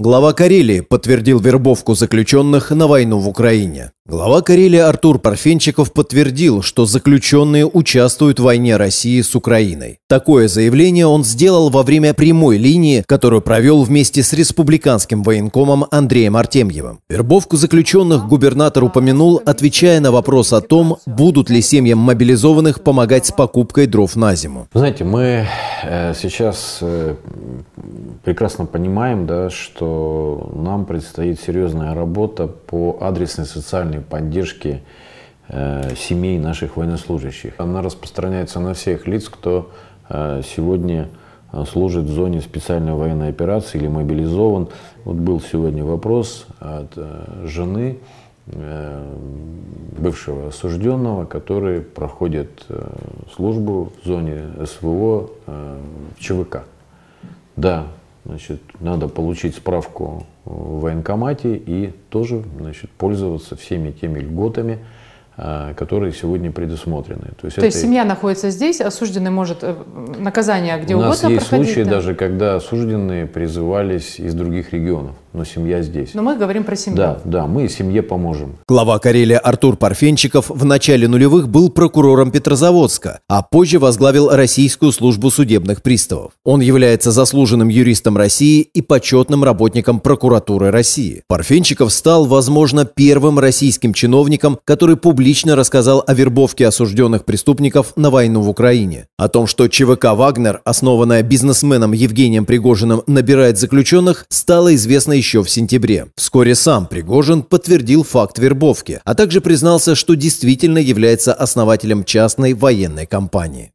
Глава Карелии подтвердил вербовку заключенных на войну в Украине. Глава Карелии Артур Парфенчиков подтвердил, что заключенные участвуют в войне России с Украиной. Такое заявление он сделал во время прямой линии, которую провел вместе с республиканским военкомом Андреем Артемьевым. Вербовку заключенных губернатор упомянул, отвечая на вопрос о том, будут ли семьям мобилизованных помогать с покупкой дров на зиму. Знаете, мы Э, сейчас э, прекрасно понимаем, да, что нам предстоит серьезная работа по адресной социальной поддержке э, семей наших военнослужащих. Она распространяется на всех лиц, кто сегодня служит в зоне специальной военной операции или мобилизован. Вот был сегодня вопрос от жены Э, бывшего осужденного, который проходит э, службу в зоне СВО э, в ЧВК. Да, значит, надо получить справку в военкомате и тоже значит, пользоваться всеми теми льготами, которые сегодня предусмотрены. То есть, То это... семья находится здесь, осужденный может наказание где У угодно У нас есть случаи да? даже, когда осужденные призывались из других регионов но семья здесь. Но мы говорим про семью. Да, да, мы семье поможем. Глава Карелии Артур Парфенчиков в начале нулевых был прокурором Петрозаводска, а позже возглавил Российскую службу судебных приставов. Он является заслуженным юристом России и почетным работником прокуратуры России. Парфенчиков стал, возможно, первым российским чиновником, который публично рассказал о вербовке осужденных преступников на войну в Украине. О том, что ЧВК «Вагнер», основанная бизнесменом Евгением Пригожиным, набирает заключенных, стало известно еще в сентябре. Вскоре сам Пригожин подтвердил факт вербовки, а также признался, что действительно является основателем частной военной компании.